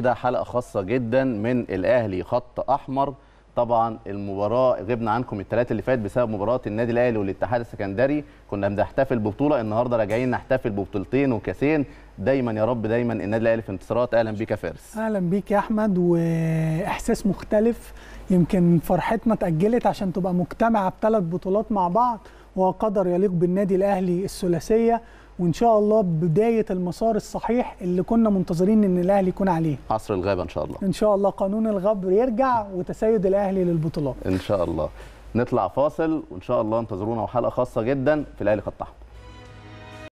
ده حلقه خاصه جدا من الاهلي خط احمر طبعا المباراه غبنا عنكم الثلاثه اللي فات بسبب مباراه النادي الاهلي والاتحاد السكندري كنا بنحتفل ببطوله النهارده راجعين نحتفل ببطولتين وكاسين دايما يا رب دايما النادي الاهلي في انتصارات اهلا بيك يا فارس اهلا بيك يا احمد واحساس مختلف يمكن فرحتنا اتاجلت عشان تبقى مجتمعه بثلاث بطولات مع بعض وقدر يليق بالنادي الاهلي الثلاثيه وان شاء الله بدايه المسار الصحيح اللي كنا منتظرين ان الاهلي يكون عليه عصر الغابه ان شاء الله ان شاء الله قانون الغبر يرجع وتسيد الاهلي للبطولات ان شاء الله نطلع فاصل وان شاء الله انتظرونا وحلقه خاصه جدا في الاهلي خط احمر